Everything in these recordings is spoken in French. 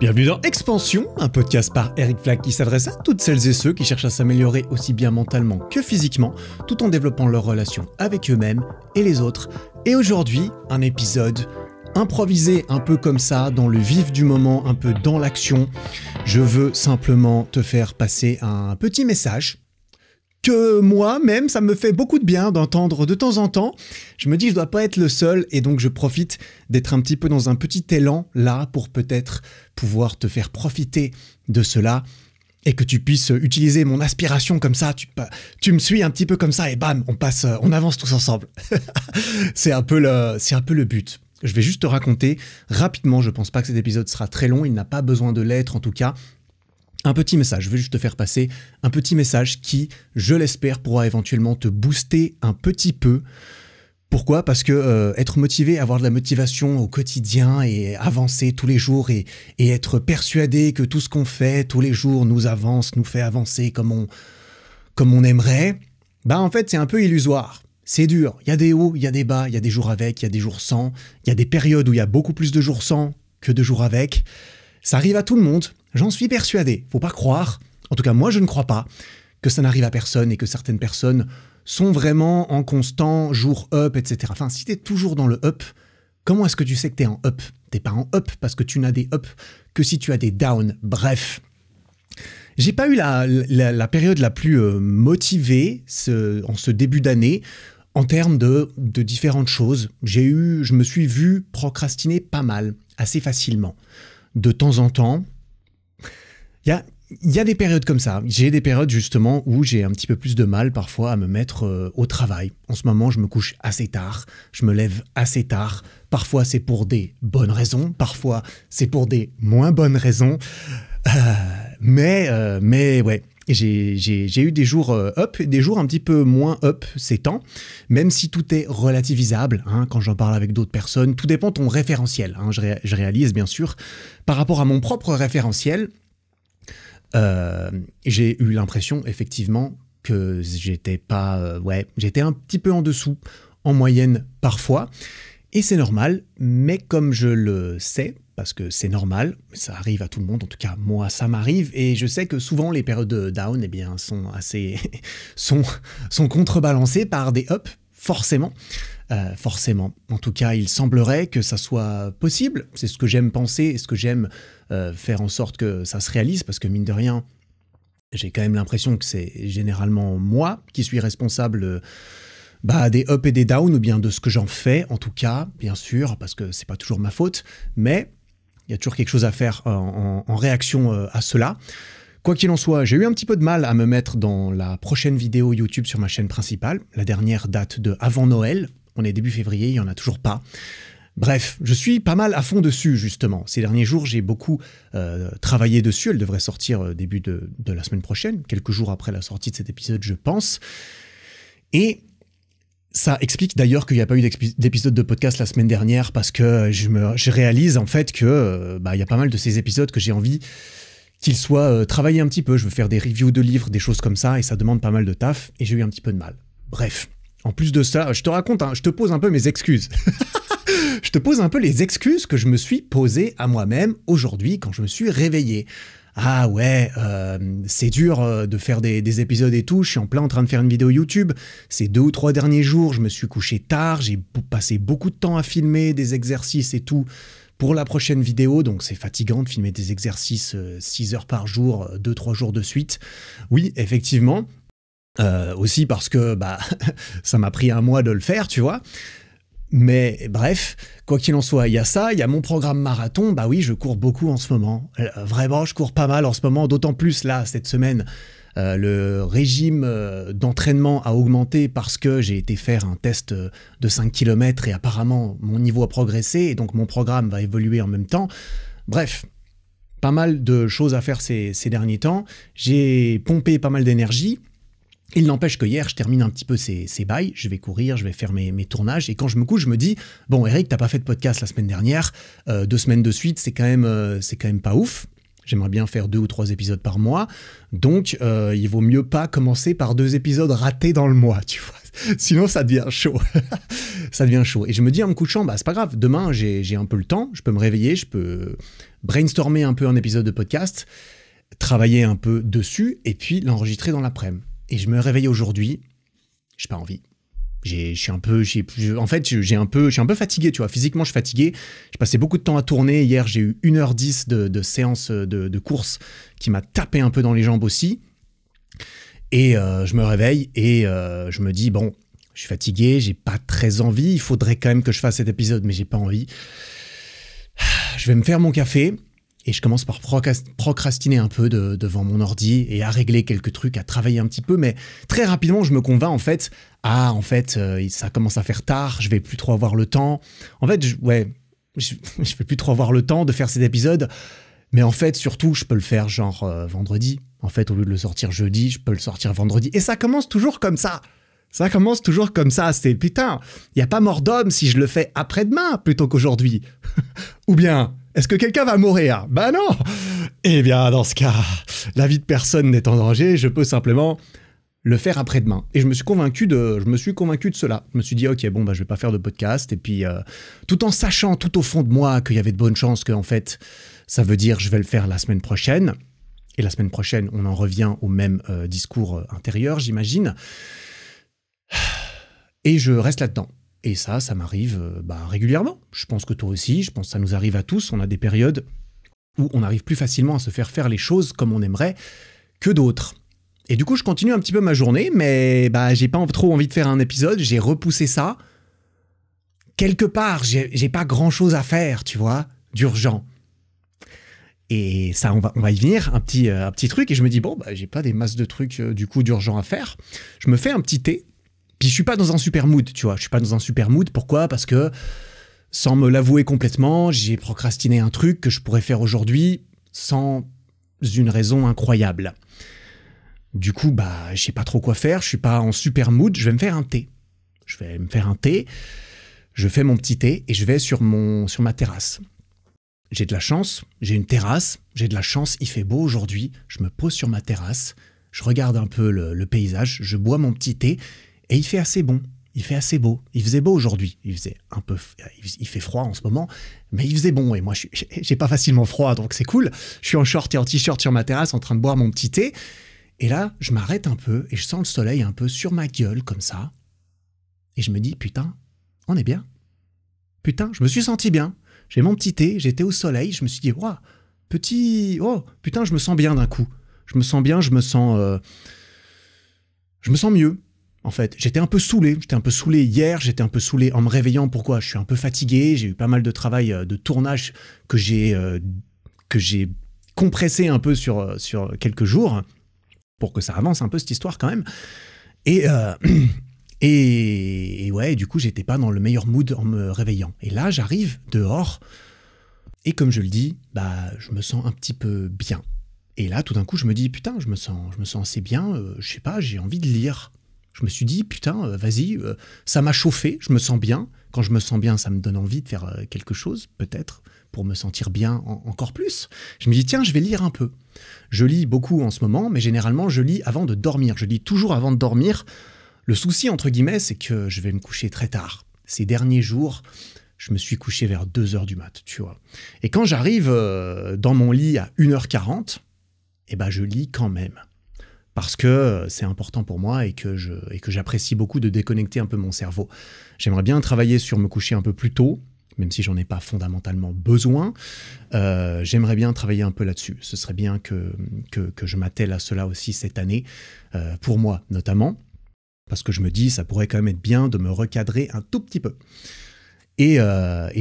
Bienvenue dans Expansion, un podcast par Eric Flack qui s'adresse à toutes celles et ceux qui cherchent à s'améliorer aussi bien mentalement que physiquement, tout en développant leur relation avec eux-mêmes et les autres. Et aujourd'hui, un épisode improvisé un peu comme ça, dans le vif du moment, un peu dans l'action. Je veux simplement te faire passer un petit message que moi-même, ça me fait beaucoup de bien d'entendre de temps en temps. Je me dis, je dois pas être le seul, et donc je profite d'être un petit peu dans un petit élan là pour peut-être pouvoir te faire profiter de cela et que tu puisses utiliser mon aspiration comme ça, tu, tu me suis un petit peu comme ça et bam, on passe, euh, on avance tous ensemble. c'est un peu le, c'est un peu le but. Je vais juste te raconter rapidement, je pense pas que cet épisode sera très long, il n'a pas besoin de l'être en tout cas, un petit message, je veux juste te faire passer un petit message qui, je l'espère, pourra éventuellement te booster un petit peu. Pourquoi Parce que euh, être motivé, avoir de la motivation au quotidien et avancer tous les jours et, et être persuadé que tout ce qu'on fait tous les jours nous avance, nous fait avancer comme on, comme on aimerait, bah en fait c'est un peu illusoire. C'est dur, il y a des hauts, il y a des bas, il y a des jours avec, il y a des jours sans, il y a des périodes où il y a beaucoup plus de jours sans que de jours avec. Ça arrive à tout le monde, J'en suis persuadé. Faut pas croire. En tout cas, moi, je ne crois pas que ça n'arrive à personne et que certaines personnes sont vraiment en constant jour up, etc. Enfin, si tu es toujours dans le up, comment est-ce que tu sais que tu es en up T'es pas en up parce que tu n'as des up que si tu as des down. Bref. J'ai pas eu la, période la plus euh, motivée ce, en ce début d'année en termes de, de différentes choses. J'ai eu, je me suis vu procrastiner pas mal, assez facilement. De temps en temps, il y a des périodes comme ça. J'ai des périodes justement où j'ai un petit peu plus de mal parfois à me mettre euh, au travail. En ce moment, je me couche assez tard, je me lève assez tard. Parfois, c'est pour des bonnes raisons, parfois, c'est pour des moins bonnes raisons. Euh, mais, euh, mais ouais, j'ai eu des jours up, des jours un petit peu moins up ces temps, même si tout est relativisable, hein, quand j'en parle avec d'autres personnes, tout dépend de ton référentiel, hein. je réalise bien sûr, par rapport à mon propre référentiel, euh, j'ai eu l'impression, effectivement, que j'étais pas. Euh, ouais, j'étais un petit peu en dessous, en moyenne parfois. Et c'est normal, mais comme je le sais, parce que c'est normal, ça arrive à tout le monde, en tout cas moi ça m'arrive, et je sais que souvent les périodes de down eh bien, sont assez. sont, sont contrebalancées par des up forcément. Euh, forcément. En tout cas, il semblerait que ça soit possible. C'est ce que j'aime penser et ce que j'aime euh, faire en sorte que ça se réalise, parce que mine de rien, j'ai quand même l'impression que c'est généralement moi qui suis responsable. Euh, bah, des ups et des downs, ou bien de ce que j'en fais en tout cas bien sûr parce que c'est pas toujours ma faute mais il y a toujours quelque chose à faire en réaction à cela Quoi qu'il en soit, j'ai eu un petit peu de mal à me mettre dans la prochaine vidéo YouTube sur ma chaîne principale. La dernière date de avant Noël, on est début février, il n'y en a toujours pas. Bref, je suis pas mal à fond dessus, justement. Ces derniers jours, j'ai beaucoup euh, travaillé dessus. Elle devrait sortir euh, début de, la semaine prochaine, quelques jours après la sortie de cet épisode, je pense. Et ça explique d'ailleurs qu'il n'y a pas eu d'épisode de podcast la semaine dernière parce que je, me, réalise en fait que euh, bah, il y a pas mal de ces épisodes que j'ai envie qu'ils soient travaillés un petit peu. Je veux faire des reviews de livres, des choses comme ça, et ça demande pas mal de taf, et j'ai eu un petit peu de mal. Bref. En plus de ça, je te raconte, hein, je te pose un peu mes excuses. je te pose un peu les excuses que je me suis posées à moi-même aujourd'hui quand je me suis réveillé. Ah ouais, euh, c'est dur euh, de faire des, des, épisodes et tout, je suis en plein en train de faire une vidéo YouTube. Ces deux ou trois derniers jours, je me suis couché tard, j'ai passé beaucoup de temps à filmer des exercices et tout pour la prochaine vidéo, donc c'est fatigant de filmer des exercices 6 euh, heures par jour, 2 trois jours de suite. Oui, effectivement, euh, aussi parce que bah, ça m'a pris un mois de le faire, tu vois. Mais bref, quoi qu'il en soit, il y a ça, il y a mon programme marathon. Bah oui, je cours beaucoup en ce moment. Euh, vraiment, je cours pas mal en ce moment, d'autant plus là, cette semaine. Euh, le régime d'entraînement a augmenté parce que j'ai été faire un test de 5 km et apparemment mon niveau a progressé et donc mon programme va évoluer en même temps. Bref, pas mal de choses à faire ces derniers temps. J'ai pompé pas mal d'énergie. Il n'empêche que hier, je termine un petit peu ces, ces, bails, je vais courir, je vais faire mes, tournages, et quand je me couche, je me dis bon, Eric, t'as pas fait de podcast la semaine dernière, euh, deux semaines de suite, c'est quand même, euh, c'est quand même pas ouf. J'aimerais bien faire deux ou trois épisodes par mois, donc euh, il vaut mieux pas commencer par deux épisodes ratés dans le mois, tu vois. Sinon, ça devient chaud. ça devient chaud. Et je me dis en me couchant, bah c'est pas grave, demain j'ai un peu le temps, je peux me réveiller, je peux brainstormer un peu un épisode de podcast, travailler un peu dessus, et puis l'enregistrer dans l'après-midi. Et je me réveille aujourd'hui, j'ai pas envie. Je suis un peu, en fait, j'ai un peu, je suis un peu fatigué, tu vois. Physiquement, je suis fatigué. J'ai passé beaucoup de temps à tourner. Hier, j'ai eu 1h10 de, séance de, course qui m'a tapé un peu dans les jambes aussi. Et euh, je me réveille et euh, je me dis, bon, je suis fatigué, j'ai pas très envie. Il faudrait quand même que je fasse cet épisode, mais j'ai pas envie. Je vais me faire mon café. Et je commence par procrastiner un peu devant mon ordi et à régler quelques trucs, à travailler un petit peu. Mais très rapidement, je me convainc en fait, ah, en fait, euh, ça commence à faire tard, je vais plus trop avoir le temps. En fait, je, ouais, je, je vais plus trop avoir le temps de faire cet épisode. Mais en fait, surtout, je peux le faire genre euh, vendredi. En fait, au lieu de le sortir jeudi, je peux le sortir vendredi. Et ça commence toujours comme ça. Ça commence toujours comme ça, c'est putain, il n'y a pas mort d'homme si je le fais après-demain plutôt qu'aujourd'hui. Ou bien, est-ce que quelqu'un va mourir ben non Eh bien, dans ce cas, la vie de personne n'est en danger, je peux simplement le faire après-demain. Et je me suis convaincu de, je me suis convaincu de cela. Je me suis dit, ok, bon, bah, je vais pas faire de podcast. Et puis, euh, tout en sachant tout au fond de moi qu'il y avait de bonnes chances que, en fait, ça veut dire je vais le faire la semaine prochaine. Et la semaine prochaine, on en revient au même euh, discours euh, intérieur, j'imagine. Et je reste là-dedans. Et ça, ça m'arrive euh, bah, régulièrement. Je pense que toi aussi, je pense que ça nous arrive à tous. On a des périodes où on arrive plus facilement à se faire faire les choses comme on aimerait que d'autres. Et du coup, je continue un petit peu ma journée, mais bah, j'ai pas trop envie de faire un épisode. J'ai repoussé ça. Quelque part, j'ai pas grand chose à faire, tu vois, d'urgent. Et ça, on va, y venir, euh, un petit, truc. Et je me dis, bon, bah, j'ai pas des masses de trucs, euh, du coup, d'urgent à faire. Je me fais un petit thé puis je suis pas dans un super mood, tu vois. Je suis pas dans un super mood. Pourquoi Parce que, sans me l'avouer complètement, j'ai procrastiné un truc que je pourrais faire aujourd'hui sans une raison incroyable. Du coup, bah, je sais pas trop quoi faire. Je suis pas en super mood. Je vais me faire un thé. Je vais me faire un thé. Je fais mon petit thé et je vais sur mon sur ma terrasse. J'ai de la chance. J'ai une terrasse. J'ai de la chance. Il fait beau aujourd'hui. Je me pose sur ma terrasse. Je regarde un peu le paysage. Je bois mon petit thé et il fait assez bon, il fait assez beau. Il faisait beau aujourd'hui, il faisait un peu, il fait froid en ce moment, mais il faisait bon. Et moi, je j'ai pas facilement froid, donc c'est cool. Je suis en short et en t-shirt sur ma terrasse en train de boire mon petit thé. Et là, je m'arrête un peu et je sens le soleil un peu sur ma gueule comme ça. Et je me dis, putain, on est bien. Putain, je me suis senti bien. J'ai mon petit thé, j'étais au soleil, je me suis dit, waouh, petit. Oh, putain, je me sens bien d'un coup. Je me sens bien, je me sens. Euh, je me sens mieux en fait. J'étais un peu saoulé. J'étais un peu saoulé hier, j'étais un peu saoulé en me réveillant. Pourquoi Je suis un peu fatigué. J'ai eu pas mal de travail euh, de tournage que j'ai euh, que j'ai compressé un peu sur, euh, sur quelques jours pour que ça avance un peu cette histoire quand même. Et, et, ouais, du coup, j'étais pas dans le meilleur mood en me réveillant. Et là, j'arrive dehors. Et comme je le dis, bah, je me sens un petit peu bien. Et là, tout d'un coup, je me dis, putain, je me sens, je me sens assez bien. je sais pas, j'ai envie de lire. Je me suis dit, putain, euh, vas-y, euh, ça m'a chauffé, je me sens bien. Quand je me sens bien, ça me donne envie de faire euh, quelque chose, peut-être, pour me sentir bien encore plus. Je me dis, tiens, je vais lire un peu. Je lis beaucoup en ce moment, mais généralement, je lis avant de dormir. Je lis toujours avant de dormir. Le souci, entre guillemets, c'est que je vais me coucher très tard. Ces derniers jours, je me suis couché vers 2h du mat, tu vois. Et quand j'arrive dans mon lit à 1h40, et eh ben je lis quand même parce que euh, c'est important pour moi et que je et que j'apprécie beaucoup de déconnecter un peu mon cerveau. J'aimerais bien travailler sur me coucher un peu plus tôt, même si j'en ai pas fondamentalement besoin. Euh, j'aimerais bien travailler un peu là-dessus. Ce serait bien que, que, je m'attelle à cela aussi cette année, euh, pour moi notamment, parce que je me dis, ça pourrait quand même être bien de me recadrer un tout petit peu. Et,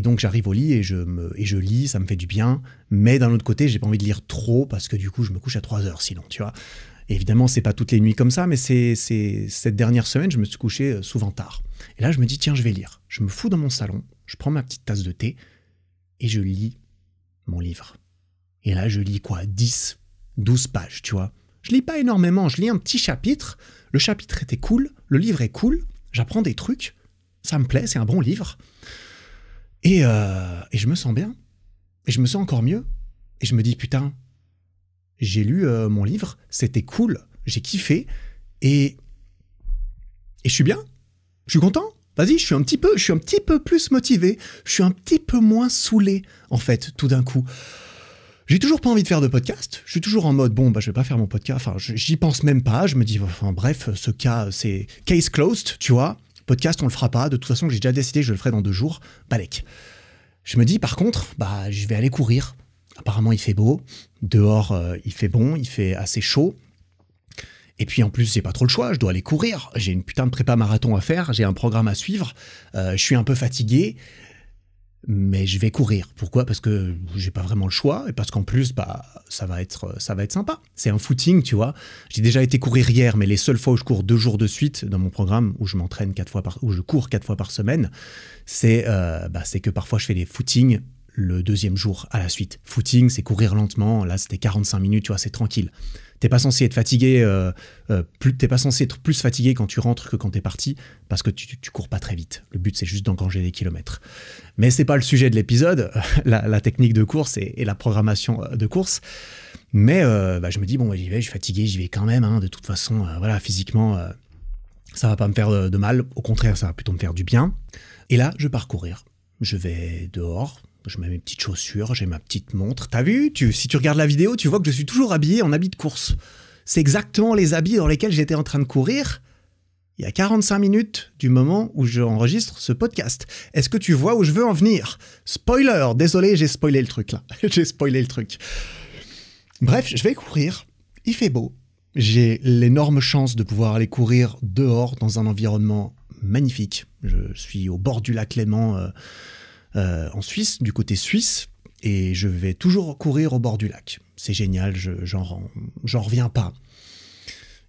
donc j'arrive au lit et je, me, et je lis, ça me fait du bien, mais d'un autre côté, j'ai pas envie de lire trop parce que du coup je me couche à trois heures sinon, tu vois. Évidemment, évidemment, c'est pas toutes les nuits comme ça, mais c'est cette dernière semaine, je me suis couché euh, souvent tard. Et là, je me dis, tiens, je vais lire. Je me fous dans mon salon, je prends ma petite tasse de thé et je lis mon livre. Et là, je lis quoi 10, 12 pages, tu vois. Je lis pas énormément, je lis un petit chapitre. Le chapitre était cool, le livre est cool, j'apprends des trucs, ça me plaît, c'est un bon livre. Et, euh, et je me sens bien. Et je me sens encore mieux. Et je me dis, putain, j'ai lu euh, mon livre, c'était cool, j'ai kiffé et et je suis bien, je suis content. Vas-y, je suis un petit peu, je suis un petit peu plus motivé, je suis un petit peu moins saoulé en fait tout d'un coup. J'ai toujours pas envie de faire de podcast. Je suis toujours en mode bon bah je vais pas faire mon podcast. Enfin, j'y pense même pas. Je me dis enfin bref, ce cas c'est case closed, tu vois. Podcast on le fera pas. De toute façon j'ai déjà décidé, je le ferai dans deux jours. Balek. Je me dis par contre bah je vais aller courir. Apparemment, il fait beau. Dehors, euh, il fait bon, il fait assez chaud. Et puis en plus, j'ai pas trop le choix, je dois aller courir. J'ai une putain de prépa marathon à faire, j'ai un programme à suivre. Euh, je suis un peu fatigué, mais je vais courir. Pourquoi Parce que j'ai pas vraiment le choix et parce qu'en plus, bah, ça va être, euh, ça va être sympa. C'est un footing, tu vois. J'ai déjà été courir hier, mais les seules fois où je cours deux jours de suite dans mon programme où je m'entraîne quatre fois par, où je cours quatre fois par semaine, c'est, bah, c'est que parfois je fais des footings le deuxième jour à la suite. Footing, c'est courir lentement. Là, c'était 45 minutes, tu vois, c'est tranquille. T'es pas censé être fatigué, euh, n'es euh, t'es pas censé être plus fatigué quand tu rentres que quand tu es parti, parce que tu, tu, cours pas très vite. Le but, c'est juste d'engranger des kilomètres. Mais c'est pas le sujet de l'épisode, la, technique de course et, la programmation euh, de course. Mais euh, bah, je me dis, bon, j'y vais, je suis fatigué, j'y vais quand même. Hein. de toute façon, voilà, physiquement, ça va pas me faire de, mal. Au contraire, ça va plutôt me faire du bien. Et là, je pars courir. Je vais dehors, je mets mes petites chaussures, j'ai ma petite montre. T'as vu Si tu regardes la vidéo, tu vois que je suis toujours habillé en habit de course. C'est exactement les habits dans lesquels j'étais en train de courir il y a 45 minutes du moment où j'enregistre ce podcast. Est-ce que tu vois où je veux en venir Spoiler Désolé, j'ai spoilé le truc là. j'ai spoilé le truc. Bref, je vais courir. Il fait beau. J'ai l'énorme chance de pouvoir aller courir dehors dans un environnement magnifique. Je suis au bord du lac Léman. Euh, euh, en Suisse, du côté suisse, et je vais toujours courir au bord du lac. C'est génial, j'en reviens pas.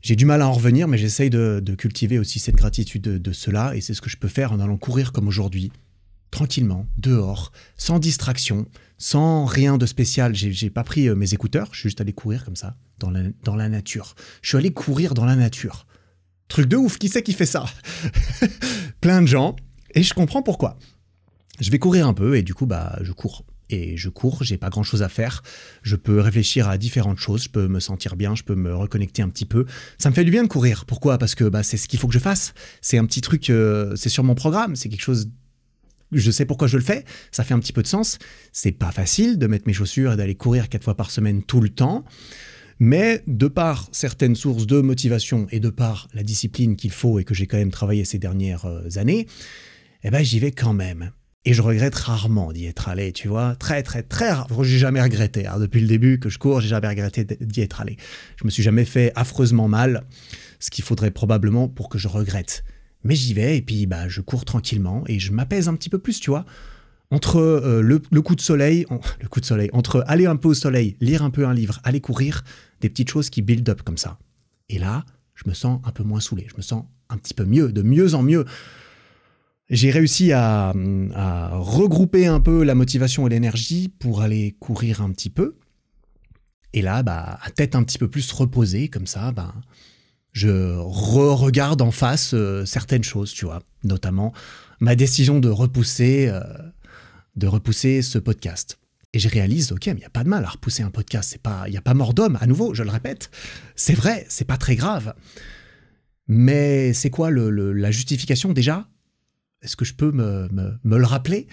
J'ai du mal à en revenir, mais j'essaye de, cultiver aussi cette gratitude de, cela, et c'est ce que je peux faire en allant courir comme aujourd'hui, tranquillement, dehors, sans distraction, sans rien de spécial. J'ai pas pris euh, mes écouteurs, je suis juste allé courir comme ça, dans la, dans la nature. Je suis allé courir dans la nature. Truc de ouf, qui c'est qui fait ça Plein de gens, et je comprends pourquoi je vais courir un peu et du coup, bah, je cours. Et je cours, j'ai pas grand chose à faire. Je peux réfléchir à différentes choses, je peux me sentir bien, je peux me reconnecter un petit peu. Ça me fait du bien de courir. Pourquoi Parce que bah, c'est ce qu'il faut que je fasse. C'est un petit truc, euh, c'est sur mon programme, c'est quelque chose je sais pourquoi je le fais, ça fait un petit peu de sens. C'est pas facile de mettre mes chaussures et d'aller courir quatre fois par semaine tout le temps. Mais de par certaines sources de motivation et de par la discipline qu'il faut et que j'ai quand même travaillé ces dernières euh, années, eh ben j'y vais quand même. Et je regrette rarement d'y être allé, tu vois. Très, très, très rare. J'ai jamais regretté. Hein. Depuis le début que je cours, j'ai jamais regretté d'y être allé. Je me suis jamais fait affreusement mal, ce qu'il faudrait probablement pour que je regrette. Mais j'y vais et puis bah, je cours tranquillement et je m'apaise un petit peu plus, tu vois. Entre euh, le, coup de soleil, le coup de soleil, entre aller un peu au soleil, lire un peu un livre, aller courir, des petites choses qui build up comme ça. Et là, je me sens un peu moins saoulé, je me sens un petit peu mieux, de mieux en mieux j'ai réussi à, regrouper un peu la motivation et l'énergie pour aller courir un petit peu. Et là, bah, à tête un petit peu plus reposée, comme ça, bah, je re-regarde en face euh, certaines choses, tu vois, notamment ma décision de repousser, euh, de repousser ce podcast. Et je réalise, ok, mais il n'y a pas de mal à repousser un podcast, c'est pas, il n'y a pas mort d'homme, à nouveau, je le répète, c'est vrai, c'est pas très grave. Mais c'est quoi le, la justification déjà est-ce que je peux me, le rappeler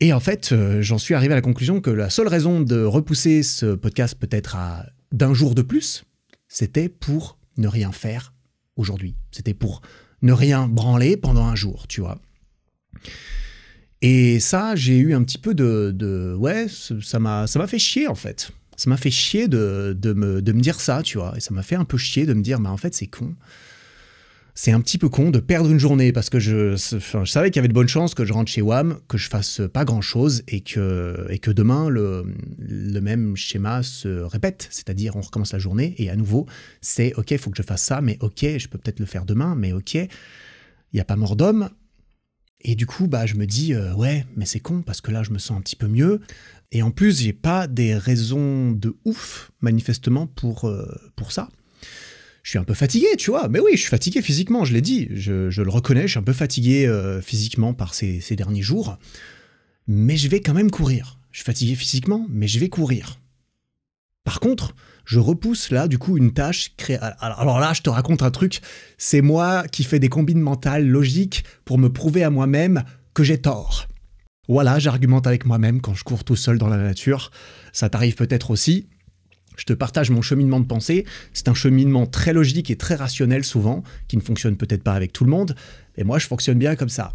Et en fait, euh, j'en suis arrivé à la conclusion que la seule raison de repousser ce podcast peut-être à d'un jour de plus, c'était pour ne rien faire aujourd'hui. C'était pour ne rien branler pendant un jour, tu vois. Et ça, j'ai eu un petit peu de, ouais, ça m'a, ça m'a fait chier en fait. Ça m'a fait chier de, me, de me dire ça, tu vois. Et ça m'a fait un peu chier de me dire, bah, en fait, c'est con c'est un petit peu con de perdre une journée parce que je, savais qu'il y avait de bonnes chances que je rentre chez WAM, que je fasse pas grand chose et que, et que demain le, même schéma se répète, c'est-à-dire on recommence la journée et à nouveau c'est ok, il faut que je fasse ça, mais ok, je peux peut-être le faire demain, mais ok, il n'y a pas mort d'homme. Et du coup, bah, je me dis euh, ouais, mais c'est con parce que là je me sens un petit peu mieux et en plus j'ai pas des raisons de ouf manifestement pour, euh, pour ça je suis un peu fatigué, tu vois. Mais oui, je suis fatigué physiquement, je l'ai dit. Je, le reconnais, je suis un peu fatigué euh, physiquement par ces, ces, derniers jours. Mais je vais quand même courir. Je suis fatigué physiquement, mais je vais courir. Par contre, je repousse là, du coup, une tâche créée. Alors là, je te raconte un truc. C'est moi qui fais des combines mentales logiques pour me prouver à moi-même que j'ai tort. Voilà, j'argumente avec moi-même quand je cours tout seul dans la nature. Ça t'arrive peut-être aussi. Je te partage mon cheminement de pensée. C'est un cheminement très logique et très rationnel souvent, qui ne fonctionne peut-être pas avec tout le monde. Et moi, je fonctionne bien comme ça.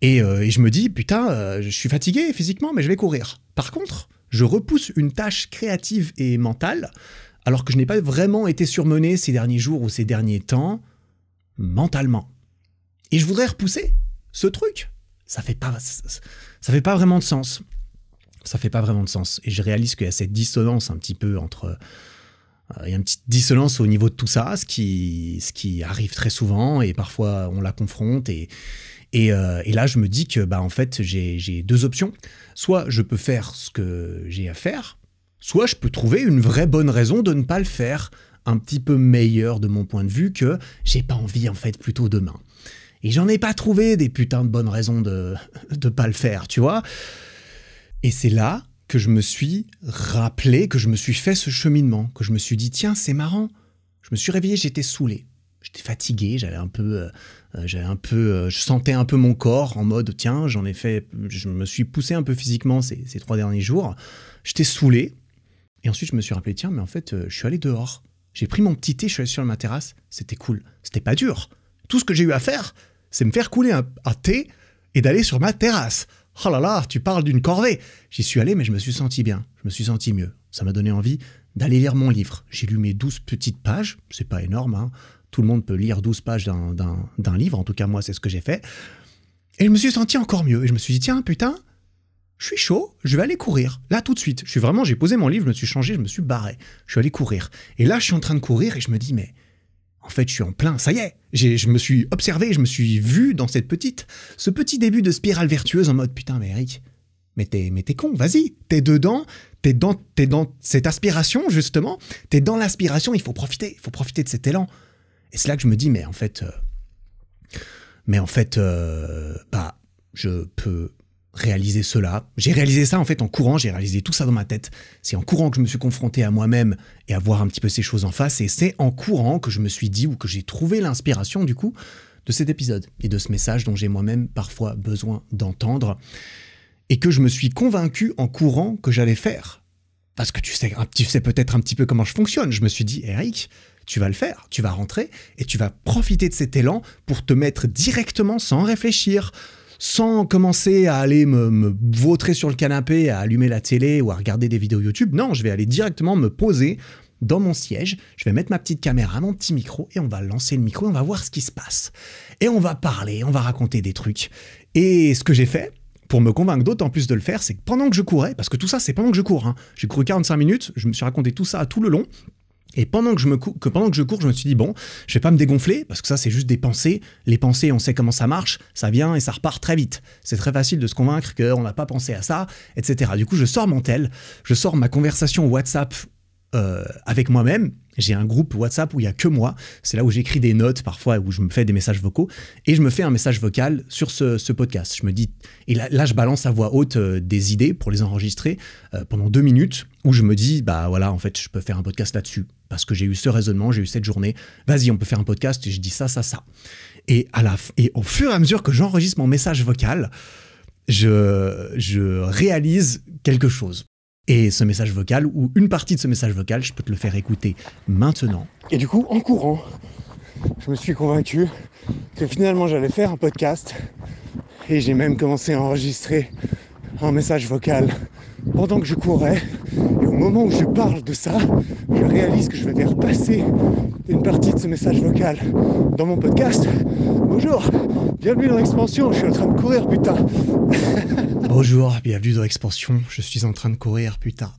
Et, euh, je me dis, putain, euh, je suis fatigué physiquement, mais je vais courir. Par contre, je repousse une tâche créative et mentale, alors que je n'ai pas vraiment été surmené ces derniers jours ou ces derniers temps, mentalement. Et je voudrais repousser ce truc. Ça fait pas, fait pas vraiment de sens ça fait pas vraiment de sens. Et je réalise qu'il y a cette dissonance un petit peu entre. Euh, il y a une petite dissonance au niveau de tout ça, ce qui, ce qui arrive très souvent et parfois on la confronte. Et, et, euh, là, je me dis que, bah, en fait, j'ai deux options. Soit je peux faire ce que j'ai à faire, soit je peux trouver une vraie bonne raison de ne pas le faire, un petit peu meilleure de mon point de vue que j'ai pas envie, en fait, plutôt demain. Et j'en ai pas trouvé des putains de bonnes raisons de ne pas le faire, tu vois. Et c'est là que je me suis rappelé, que je me suis fait ce cheminement, que je me suis dit, tiens, c'est marrant. Je me suis réveillé, j'étais saoulé. J'étais fatigué, j'avais un peu, euh, euh, j'avais un peu, euh, je sentais un peu mon corps en mode tiens, j'en ai fait, je me suis poussé un peu physiquement ces, trois derniers jours. J'étais saoulé, et ensuite, je me suis rappelé, tiens, mais en fait, je suis allé dehors. J'ai pris mon petit thé, je suis allé sur ma terrasse. C'était cool. C'était pas dur. Tout ce que j'ai eu à faire, c'est me faire couler un, un thé et d'aller sur ma terrasse. Oh là là, tu parles d'une corvée J'y suis allé, mais je me suis senti bien, je me suis senti mieux. Ça m'a donné envie d'aller lire mon livre. J'ai lu mes douze petites pages, c'est pas énorme, hein. tout le monde peut lire douze pages d'un livre, en tout cas moi c'est ce que j'ai fait. Et je me suis senti encore mieux, et je me suis dit, tiens, putain, je suis chaud, je vais aller courir. Là, tout de suite. Je suis vraiment, j'ai posé mon livre, je me suis changé, je me suis barré. Je suis allé courir. Et là, je suis en train de courir et je me dis, mais en fait, je suis en plein, ça y est, je me suis observé, je me suis vu dans cette petite, ce petit début de spirale vertueuse en mode putain, mais Eric, mais t'es, con, vas-y, t'es dedans, t'es dans, t'es dans cette aspiration justement, t'es dans l'aspiration, il faut profiter, il faut profiter de cet élan. Et c'est là que je me dis, mais en fait, euh, mais en fait, euh, bah, je peux réaliser cela. J'ai réalisé ça en fait en courant, j'ai réalisé tout ça dans ma tête. C'est en courant que je me suis confronté à moi-même et à voir un petit peu ces choses en face. Et c'est en courant que je me suis dit ou que j'ai trouvé l'inspiration du coup de cet épisode et de ce message dont j'ai moi-même parfois besoin d'entendre. Et que je me suis convaincu en courant que j'allais faire. Parce que tu sais, tu sais peut-être un petit peu comment je fonctionne. Je me suis dit, Eric, tu vas le faire, tu vas rentrer et tu vas profiter de cet élan pour te mettre directement sans réfléchir, sans commencer à aller me, vautrer sur le canapé, à allumer la télé ou à regarder des vidéos YouTube. Non, je vais aller directement me poser dans mon siège, je vais mettre ma petite caméra, mon petit micro, et on va lancer le micro, et on va voir ce qui se passe. Et on va parler, on va raconter des trucs. Et ce que j'ai fait, pour me convaincre d'autant plus de le faire, c'est que pendant que je courais, parce que tout ça, c'est pendant que je cours, hein. j'ai couru 45 minutes, je me suis raconté tout ça tout le long, et pendant que, je me que pendant que je cours, je me suis dit, bon, je vais pas me dégonfler, parce que ça, c'est juste des pensées. Les pensées, on sait comment ça marche, ça vient et ça repart très vite. C'est très facile de se convaincre qu'on n'a pas pensé à ça, etc. Du coup, je sors mon tel, je sors ma conversation WhatsApp euh, avec moi-même. J'ai un groupe WhatsApp où il n'y a que moi. C'est là où j'écris des notes parfois, où je me fais des messages vocaux. Et je me fais un message vocal sur ce, podcast. Je me dis, et là, je balance à voix haute euh, des idées pour les enregistrer euh, pendant deux minutes, où je me dis, bah voilà, en fait, je peux faire un podcast là-dessus. Parce que j'ai eu ce raisonnement, j'ai eu cette journée. Vas-y, on peut faire un podcast. Et je dis ça, ça, ça. Et, à la et au fur et à mesure que j'enregistre mon message vocal, je réalise quelque chose. Et ce message vocal, ou une partie de ce message vocal, je peux te le faire écouter maintenant. Et du coup, en courant, je me suis convaincu que finalement j'allais faire un podcast. Et j'ai même commencé à enregistrer un message vocal pendant que je courais. Et au moment où je parle de ça, je réalise que je vais faire passer une partie de ce message vocal dans mon podcast. Bonjour, bienvenue dans l'expansion, je suis en train de courir, putain. Bonjour, bienvenue dans l'expansion, je suis en train de courir, putain.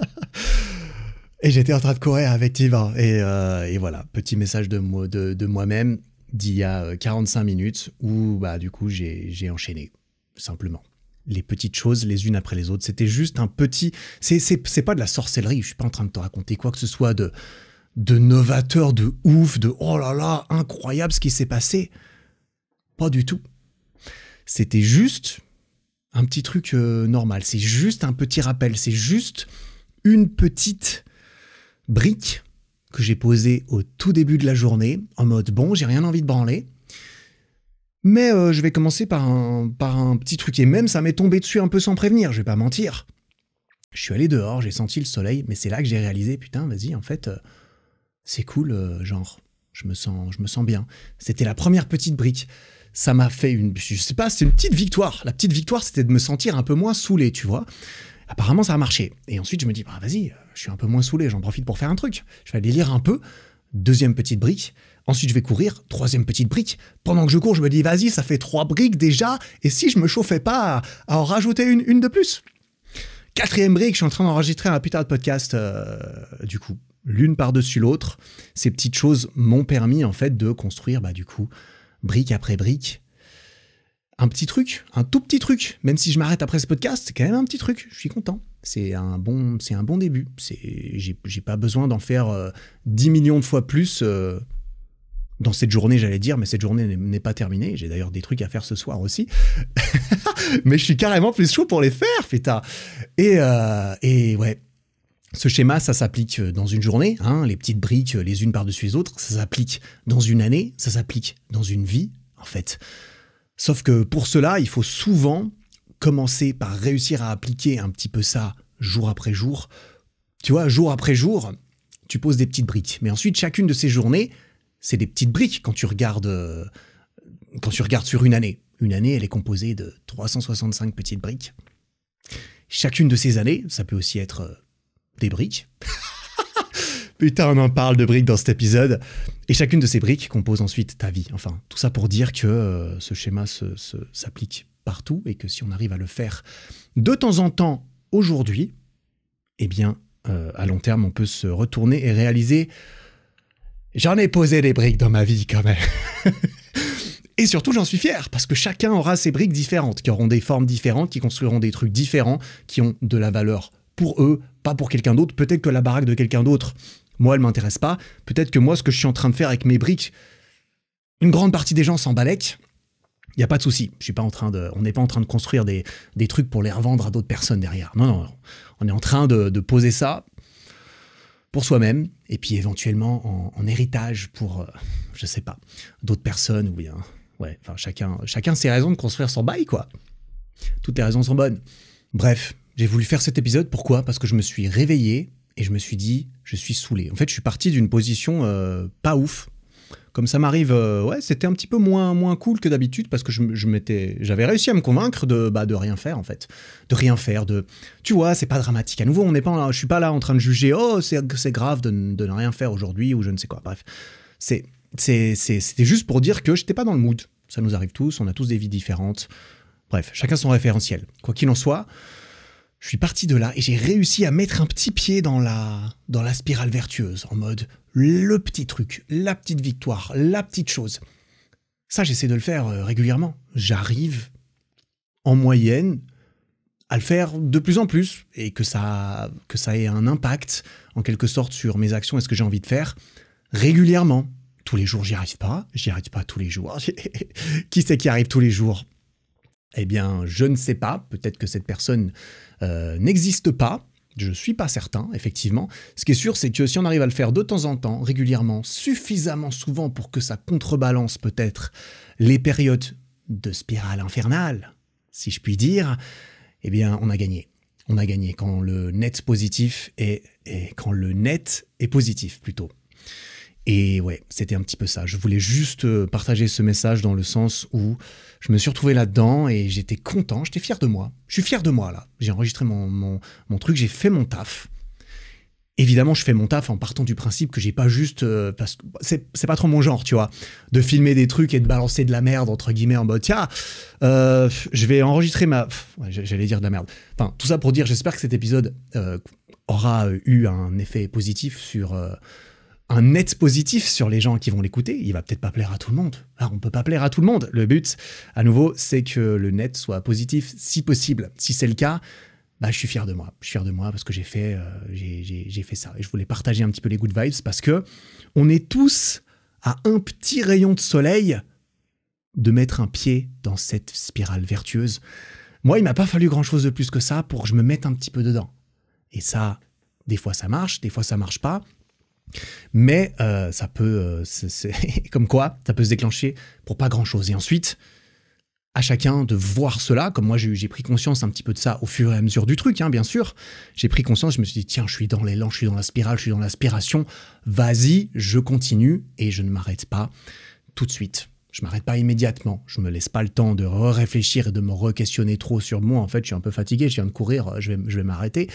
et j'étais en train de courir, avec hein. Et, euh, et voilà, petit message de, moi, même d'il y a 45 euh, minutes où, bah, du coup, j'ai enchaîné, simplement les petites choses les unes après les autres. C'était juste un petit. C'est pas de la sorcellerie. Je suis pas en train de te raconter quoi que ce soit de, de novateur, de ouf, de oh là là, incroyable ce qui s'est passé. Pas du tout. C'était juste un petit truc euh, normal. C'est juste un petit rappel. C'est juste une petite brique que j'ai posée au tout début de la journée en mode bon, j'ai rien envie de branler. Mais euh, je vais commencer par un, petit truc, et même ça m'est tombé dessus un peu sans prévenir, je vais pas mentir. Je suis allé dehors, j'ai senti le soleil, mais c'est là que j'ai réalisé, putain, vas-y, en fait, euh, c'est cool, euh, genre, je me sens, je me sens bien. C'était la première petite brique. Ça m'a fait une, je sais pas, c'est une petite victoire. La petite victoire, c'était de me sentir un peu moins saoulé, tu vois. Apparemment, ça a marché. Et ensuite, je me dis, bah, vas-y, je suis un peu moins saoulé, j'en profite pour faire un truc. Je vais aller lire un peu. Deuxième petite brique, Ensuite, je vais courir, troisième petite brique. Pendant que je cours, je me dis, vas-y, ça fait trois briques déjà, et si je me chauffais pas à, en rajouter une, une de plus Quatrième brique, je suis en train d'enregistrer un putain de podcast, euh, du coup, l'une par-dessus l'autre. Ces petites choses m'ont permis, en fait, de construire, bah, du coup, brique après brique, un petit truc, un tout petit truc. Même si je m'arrête après ce podcast, c'est quand même un petit truc. Je suis content. C'est un bon, c'est un bon début. C'est, j'ai, pas besoin d'en faire 10 euh, millions de fois plus euh, dans cette journée, j'allais dire, mais cette journée n'est pas terminée. J'ai d'ailleurs des trucs à faire ce soir aussi. mais je suis carrément plus chaud pour les faire, putain Et, euh, et ouais. Ce schéma, ça s'applique dans une journée, hein. les petites briques les unes par-dessus les autres, ça s'applique dans une année, ça s'applique dans une vie, en fait. Sauf que pour cela, il faut souvent commencer par réussir à appliquer un petit peu ça jour après jour. Tu vois, jour après jour, tu poses des petites briques. Mais ensuite, chacune de ces journées, c'est des petites briques quand tu regardes euh, quand tu regardes sur une année. Une année, elle est composée de 365 petites briques. Chacune de ces années, ça peut aussi être euh, des briques. Putain, on en parle de briques dans cet épisode. Et chacune de ces briques compose ensuite ta vie. Enfin, tout ça pour dire que euh, ce schéma s'applique partout et que si on arrive à le faire de temps en temps aujourd'hui, eh bien, à long terme, on peut se retourner et réaliser J'en ai posé des briques dans ma vie quand même. Et surtout, j'en suis fier, parce que chacun aura ses briques différentes, qui auront des formes différentes, qui construiront des trucs différents, qui ont de la valeur pour eux, pas pour quelqu'un d'autre. Peut-être que la baraque de quelqu'un d'autre, moi, elle m'intéresse pas. Peut-être que moi, ce que je suis en train de faire avec mes briques, une grande partie des gens s'en balèquent. Il n'y a pas de souci. Je suis pas en train de, on n'est pas en train de construire des, trucs pour les revendre à d'autres personnes derrière. Non, non, non. On est en train de, de poser ça pour soi-même, et puis éventuellement en, héritage pour, euh, je sais pas, d'autres personnes, ou bien, ouais, enfin, chacun, chacun ses raisons de construire son bail, quoi. Toutes les raisons sont bonnes. Bref, j'ai voulu faire cet épisode, pourquoi Parce que je me suis réveillé et je me suis dit, je suis saoulé. En fait, je suis parti d'une position euh, pas ouf comme ça m'arrive, euh, ouais, c'était un petit peu moins, moins cool que d'habitude parce que je, m'étais, j'avais réussi à me convaincre de, bah, de rien faire en fait, de rien faire, de, tu vois, c'est pas dramatique. À nouveau, on n'est pas, là, je suis pas là en train de juger, oh, c'est grave de, ne rien faire aujourd'hui ou je ne sais quoi. Bref, c'est, c'était juste pour dire que je j'étais pas dans le mood. Ça nous arrive tous, on a tous des vies différentes. Bref, chacun son référentiel. Quoi qu'il en soit, je suis parti de là et j'ai réussi à mettre un petit pied dans la, dans la spirale vertueuse, en mode le petit truc, la petite victoire, la petite chose. Ça, j'essaie de le faire euh, régulièrement. J'arrive, en moyenne, à le faire de plus en plus et que ça, que ça ait un impact, en quelque sorte, sur mes actions et ce que j'ai envie de faire régulièrement. Tous les jours, j'y arrive pas. J'y arrive pas tous les jours. qui c'est qui arrive tous les jours Eh bien, je ne sais pas. Peut-être que cette personne euh, n'existe pas. Je ne suis pas certain, effectivement. Ce qui est sûr, c'est que si on arrive à le faire de temps en temps, régulièrement, suffisamment souvent pour que ça contrebalance peut-être les périodes de spirale infernale, si je puis dire, eh bien, on a gagné. On a gagné quand le net positif est, et quand le net est positif plutôt. Et ouais, c'était un petit peu ça. Je voulais juste euh, partager ce message dans le sens où je me suis retrouvé là-dedans et j'étais content, j'étais fier de moi. Je suis fier de moi là. J'ai enregistré mon, mon, truc, j'ai fait mon taf. Évidemment, je fais mon taf en partant du principe que j'ai pas juste euh, parce que c'est, pas trop mon genre, tu vois, de filmer des trucs et de balancer de la merde entre guillemets en mode tiens, euh, je vais enregistrer ma, j'allais dire de la merde. Enfin, tout ça pour dire, j'espère que cet épisode aura eu un effet positif sur un net positif sur les gens qui vont l'écouter. Il va peut-être pas plaire à tout le monde. Alors, on peut pas plaire à tout le monde. Le but, à nouveau, c'est que le net soit positif si possible. Si c'est le cas, bah, je suis fier de moi. Je suis fier de moi parce que j'ai fait, euh, j'ai fait ça. Et je voulais partager un petit peu les good vibes parce que on est tous à un petit rayon de soleil de mettre un pied dans cette spirale vertueuse. Moi, il m'a pas fallu grand-chose de plus que ça pour que je me mette un petit peu dedans. Et ça, des fois ça marche, des fois ça marche pas. Mais euh, ça peut, euh, comme quoi, ça peut se déclencher pour pas grand-chose. Et ensuite, à chacun de voir cela, comme moi j'ai pris conscience un petit peu de ça au fur et à mesure du truc, hein, bien sûr, j'ai pris conscience, je me suis dit, tiens, je suis dans l'élan, je suis dans la spirale, je suis dans l'aspiration, vas-y, je continue et je ne m'arrête pas tout de suite. Je m'arrête pas immédiatement. Je me laisse pas le temps de réfléchir et de me re-questionner trop sur moi. En fait, je suis un peu fatigué, je viens de courir, je vais, je vais m'arrêter.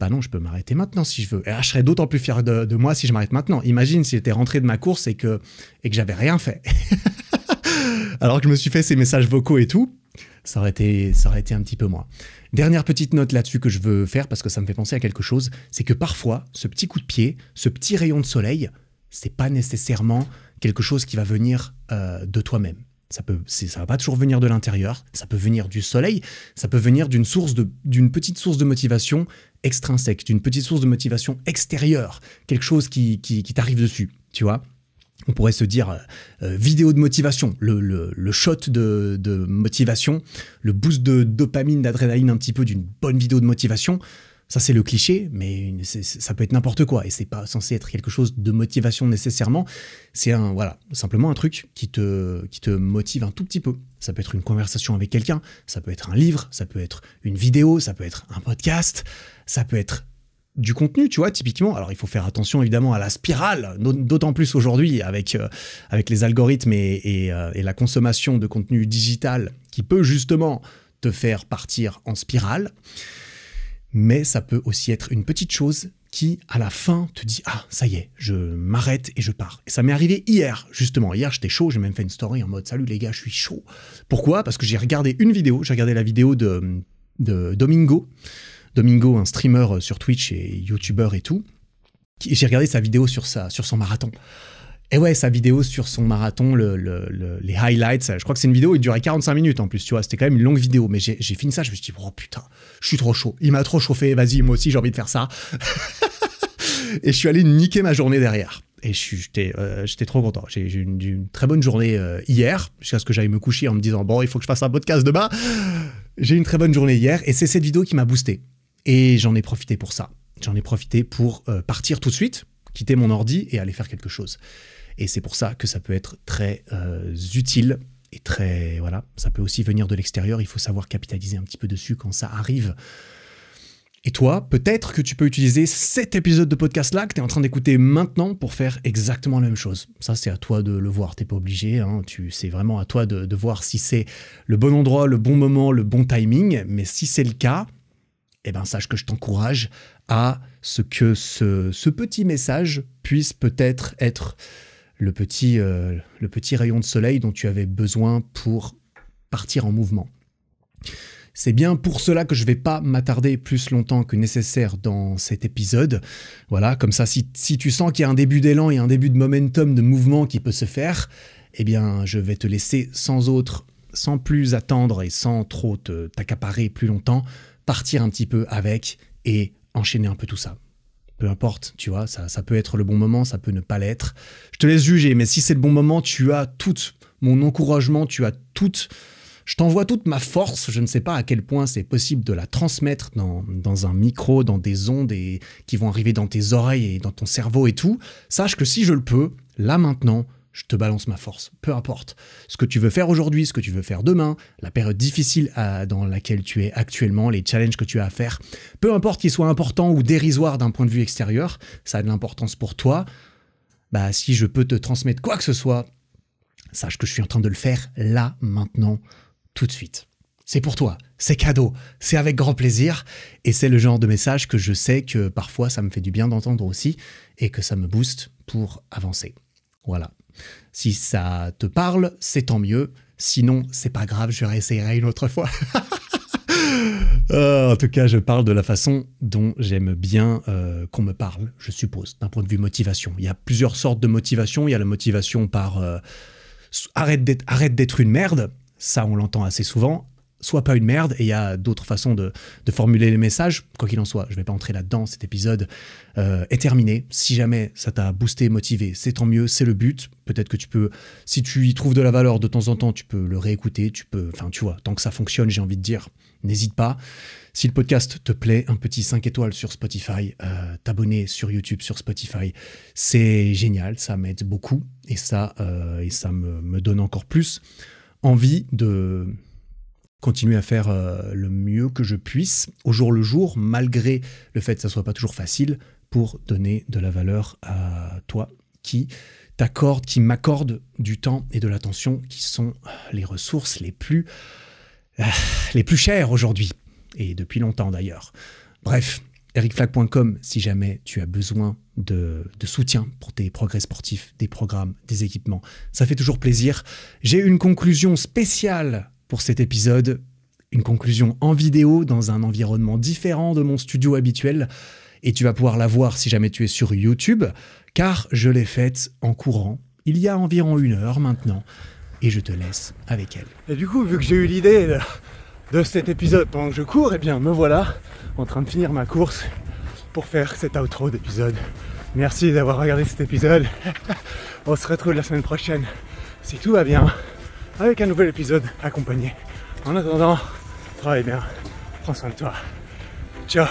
Bah non, je peux m'arrêter maintenant si je veux. Et je serais d'autant plus fier de, moi si je m'arrête maintenant. Imagine si j'étais rentré de ma course et que, et que j'avais rien fait. Alors que je me suis fait ces messages vocaux et tout, ça aurait été, un petit peu moi. Dernière petite note là-dessus que je veux faire parce que ça me fait penser à quelque chose, c'est que parfois, ce petit coup de pied, ce petit rayon de soleil, c'est pas nécessairement quelque chose qui va venir euh, de toi-même. Ça peut, ça va pas toujours venir de l'intérieur, ça peut venir du soleil, ça peut venir d'une source de, d'une petite source de motivation extrinsèque, d'une petite source de motivation extérieure, quelque chose qui, qui, t'arrive dessus, tu vois. On pourrait se dire euh, euh, vidéo de motivation, le, shot de, de, motivation, le boost de dopamine, d'adrénaline un petit peu d'une bonne vidéo de motivation. Ça, c'est le cliché, mais ça peut être n'importe quoi et c'est pas censé être quelque chose de motivation nécessairement. C'est un, voilà, simplement un truc qui te, qui te motive un tout petit peu. Ça peut être une conversation avec quelqu'un, ça peut être un livre, ça peut être une vidéo, ça peut être un podcast, ça peut être du contenu, tu vois, typiquement. Alors, il faut faire attention évidemment à la spirale, d'autant plus aujourd'hui avec, euh, avec les algorithmes et, euh, et la consommation de contenu digital qui peut justement te faire partir en spirale mais ça peut aussi être une petite chose qui, à la fin, te dit Ah, ça y est, je m'arrête et je pars. Et ça m'est arrivé hier, justement. Hier, j'étais chaud, j'ai même fait une story en mode Salut les gars, je suis chaud. Pourquoi Parce que j'ai regardé une vidéo, j'ai regardé la vidéo de, de Domingo. Domingo, un streamer euh, sur Twitch et youtubeur et tout. J'ai regardé sa vidéo sur, sur son marathon. Et ouais, sa vidéo sur son marathon, les highlights, euh, je crois que c'est une vidéo, il durait 45 minutes en plus, tu vois, c'était quand même une longue vidéo. Mais j'ai fini ça, je me suis dit, oh putain, je suis trop chaud, il m'a trop chauffé, vas-y, moi aussi j'ai envie de faire ça. et je suis allé niquer ma journée derrière. Et euh, j'étais trop content. J'ai eu une, très bonne journée euh, hier, jusqu'à ce que j'aille me coucher en me disant, bon, il faut que je fasse un podcast demain. J'ai eu une très bonne journée hier, et c'est cette vidéo qui m'a boosté. Et j'en ai profité pour ça. J'en ai profité pour partir tout de suite, quitter mon ordi et aller faire quelque chose. Et c'est pour ça que ça peut être très euh, utile et très voilà, ça peut aussi venir de l'extérieur, il faut savoir capitaliser un petit peu dessus quand ça arrive. Et toi, peut-être que tu peux utiliser cet épisode de podcast là que tu es en train d'écouter maintenant pour faire exactement la même chose. Ça, c'est à toi de le voir, t'es pas obligé, hein. tu, c'est vraiment à toi de, voir si c'est le bon endroit, le bon moment, le bon timing. Mais si c'est le cas, eh ben sache que je t'encourage à ce que ce, petit message puisse peut-être être le petit, euh, le petit rayon de soleil dont tu avais besoin pour partir en mouvement. C'est bien pour cela que je ne vais pas m'attarder plus longtemps que nécessaire dans cet épisode. Voilà, comme ça, si, si tu sens qu'il y a un début d'élan et un début de momentum, de mouvement qui peut se faire, eh bien, je vais te laisser sans autre, sans plus attendre et sans trop t'accaparer plus longtemps, partir un petit peu avec et enchaîner un peu tout ça. Peu importe, tu vois, ça, ça peut être le bon moment, ça peut ne pas l'être. Je te laisse juger, mais si c'est le bon moment, tu as tout mon encouragement, tu as toute... Je t'envoie toute ma force, je ne sais pas à quel point c'est possible de la transmettre dans, dans, un micro, dans des ondes et, qui vont arriver dans tes oreilles et dans ton cerveau et tout. Sache que si je le peux, là maintenant, je te balance ma force. Peu importe. Ce que tu veux faire aujourd'hui, ce que tu veux faire demain, la période difficile dans laquelle tu es actuellement, les challenges que tu as à faire, peu importe qu'ils soient importants ou dérisoires d'un point de vue extérieur, ça a de l'importance pour toi. Bah, si je peux te transmettre quoi que ce soit, sache que je suis en train de le faire là, maintenant, tout de suite. C'est pour toi, c'est cadeau, c'est avec grand plaisir, et c'est le genre de message que je sais que parfois ça me fait du bien d'entendre aussi, et que ça me booste pour avancer. Voilà. Si ça te parle, c'est tant mieux. Sinon, c'est pas grave, je réessayerai une autre fois. Euh, en tout cas, je parle de la façon dont j'aime bien euh, qu'on me parle, je suppose, d'un point de vue motivation. Il y a plusieurs sortes de motivations. Il y a la motivation par euh, arrête d'être une merde, ça on l'entend assez souvent soit pas une merde, et il y a d'autres façons de, formuler les messages. Quoi qu'il en soit, je vais pas entrer là-dedans, cet épisode euh, est terminé. Si jamais ça t'a boosté, motivé, c'est tant mieux, c'est le but. Peut-être que tu peux, si tu y trouves de la valeur de temps en temps, tu peux le réécouter, tu peux, enfin tu vois, tant que ça fonctionne, j'ai envie de dire, n'hésite pas. Si le podcast te plaît, un petit 5 étoiles sur Spotify, euh, t'abonner sur YouTube, sur Spotify, c'est génial, ça m'aide beaucoup, et ça, euh, et ça me donne encore plus envie de continuer à faire euh, le mieux que je puisse au jour le jour, malgré le fait que ça soit pas toujours facile, pour donner de la valeur à toi qui t'accorde, qui m'accorde du temps et de l'attention, qui sont les ressources les plus euh, les plus chères aujourd'hui et depuis longtemps d'ailleurs. Bref, ericflag.com si jamais tu as besoin de, de, soutien pour tes progrès sportifs, des programmes, des équipements. Ça fait toujours plaisir. J'ai une conclusion spéciale pour cet épisode, une conclusion en vidéo dans un environnement différent de mon studio habituel. Et tu vas pouvoir la voir si jamais tu es sur YouTube, car je l'ai faite en courant il y a environ une heure maintenant. Et je te laisse avec elle. Et du coup, vu que j'ai eu l'idée de, cet épisode pendant que je cours, eh bien me voilà en train de finir ma course pour faire cet outro d'épisode. Merci d'avoir regardé cet épisode. On se retrouve la semaine prochaine si tout va bien avec un nouvel épisode accompagné. En attendant, travaille bien, prends soin de toi. Ciao